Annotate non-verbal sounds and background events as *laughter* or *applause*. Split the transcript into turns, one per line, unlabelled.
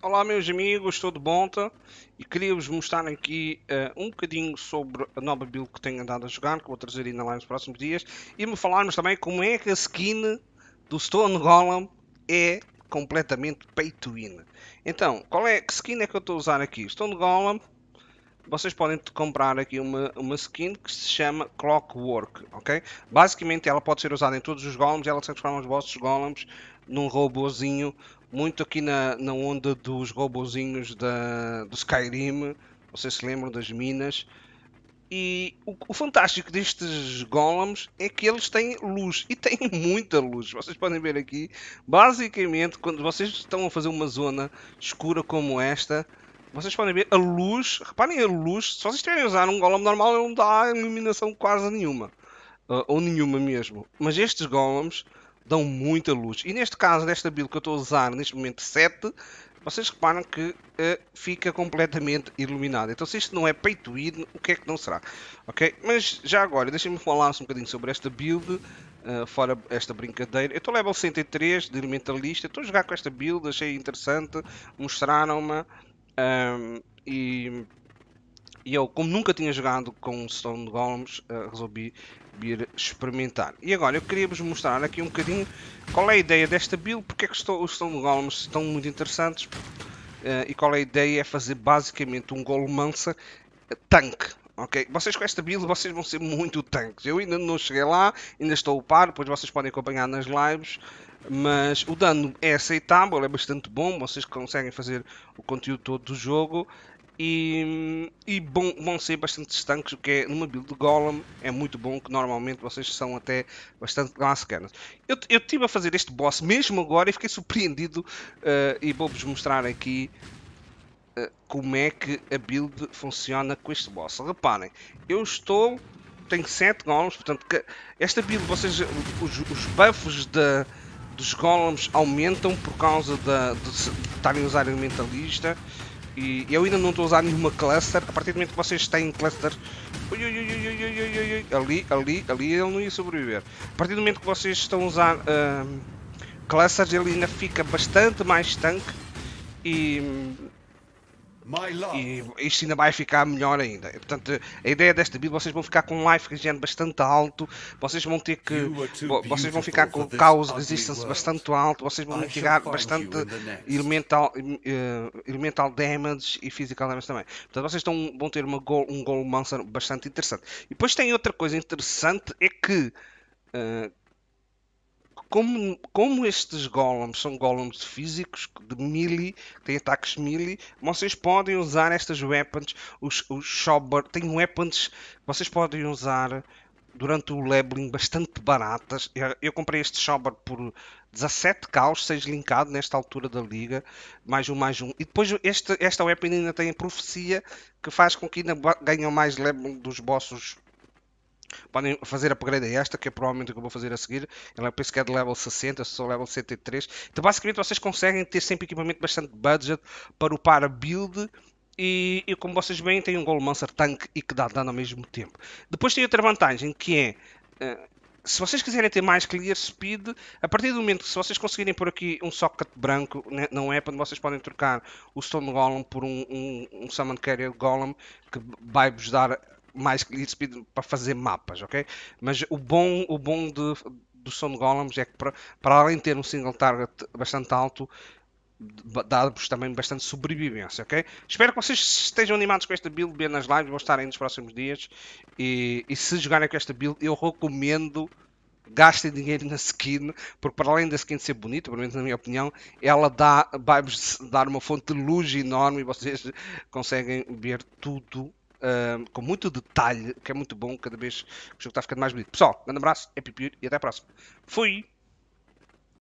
Olá meus amigos, tudo bom? Tá? E queria-vos mostrar aqui uh, um bocadinho sobre a nova build que tenho andado a jogar, que vou trazer ainda lá nos próximos dias, e me falarmos também como é que a skin do Stone Golem é completamente pay to win. Então, qual é que skin é que eu estou a usar aqui? Stone Golem, vocês podem comprar aqui uma, uma skin que se chama Clockwork, ok? Basicamente ela pode ser usada em todos os golems, ela transforma os vossos golems num robôzinho muito aqui na, na onda dos robozinhos da, do Skyrim, vocês se lembram das minas. E o, o, fantástico destes golems é que eles têm luz e têm *laughs* muita luz. Vocês podem ver aqui, basicamente, quando vocês estão a fazer uma zona escura como esta, vocês podem ver a luz. Reparem a luz, se vocês estiverem a usar um golem normal, ele não dá iluminação quase nenhuma, ah, ou nenhuma mesmo. Mas estes golems dão muita luz. E neste caso, desta build que eu estou a usar neste momento 7, vocês reparam que uh, fica completamente iluminado. Então, se isto não é peito o que é que não será? Ok? Mas já agora, deixem-me falar um bocadinho sobre esta build. Uh, fora esta brincadeira, eu estou level 103 de elementalista, estou a jogar com esta build, achei interessante, mostraram-me um, ehm, e, e, eu, como nunca tinha jogado com Stone Golems, uh, resolvi vir experimentar. E agora eu queria vos mostrar aqui um bocadinho qual é a ideia desta build, porque é que estou, os Stone Golems estão muito interessantes uh, e qual é a ideia é fazer basicamente um Golemancer tanque. Ok, vocês com esta build vocês vão ser muito tanques. Eu ainda não cheguei lá, ainda estou a par, depois vocês podem acompanhar nas lives. Mas o dano é aceitável, é bastante bom, vocês conseguem fazer o conteúdo todo do jogo e, e bom, vão ser bastante estanques, o que é numa build de Golem é muito bom, que normalmente vocês são até bastante lascanas. Eu, eu estive a fazer este boss mesmo agora e fiquei surpreendido uh, e vou-vos mostrar aqui eh, como é que a build funciona com este boss. Reparem, eu estou... tenho 7 golems, portanto esta build, vocês, os, os buffs dos golems aumentam por causa de, de estarem a usar a mentalista e eu ainda não estou a usar nenhuma cluster. A partir do momento que vocês têm cluster. Ui, ui, ui, ali, ali, ali ele não ia sobreviver. A partir do momento que vocês estão a usar uh, clusters, ele ainda fica bastante mais tanque. E e isto ainda vai ficar melhor ainda. portanto, a ideia desta build, vocês vão ficar com um life regen bastante alto, vocês vão ter que. Vocês vão ficar com caos resistance bastante alto, vocês vão tirar bastante elemental, uh, elemental damage e physical damage também. Portanto, vocês estão, vão ter uma goal, um goal monster bastante interessante. E depois tem outra coisa interessante, é que. Uh, como, como estes golems são golems físicos, de melee, têm ataques melee, vocês podem usar estas weapons, os, os shopper, tem weapons que vocês podem usar durante o leveling bastante baratas. Eu, eu comprei este shopper por 17 caos, 6 linkado nesta altura da liga, mais um, mais um. E depois este, esta weapon ainda tem a profecia que faz com que ainda ganham mais level dos bossos Podem fazer upgrade a esta, que é provavelmente o que eu vou fazer a seguir. Ela penso que é de level 60, sou level 73. Então, basicamente, vocês conseguem ter sempre equipamento bastante budget para upar a build. E, e como vocês veem, tem um Golmancer tank e que dá dano ao mesmo tempo. Depois tem outra vantagem, que é... Eh, se vocês quiserem ter mais clear speed, a partir do momento que se vocês conseguirem por aqui um socket branco né, não é, quando vocês podem trocar o Stone Golem por um, um, um Summon Carrier Golem que vai-vos dar mais speed para fazer mapas, ok? Mas o bom, o bom de, do Stone Golems é que, para, para além de ter um single target bastante alto, dá-vos também bastante sobrevivência, ok? Espero que vocês estejam animados com esta build, bem nas lives, vou estar aí nos próximos dias. E, e se jogarem com esta build, eu recomendo gastem dinheiro na skin, porque para além da skin ser bonita, pelo menos na minha opinião, ela dá, vai-vos dar uma fonte de luz enorme e vocês conseguem ver tudo com muito detalhe, que é muito bom cada vez o jogo está ficando mais bonito. Pessoal, grande abraço, é beer e até a próxima. Fui!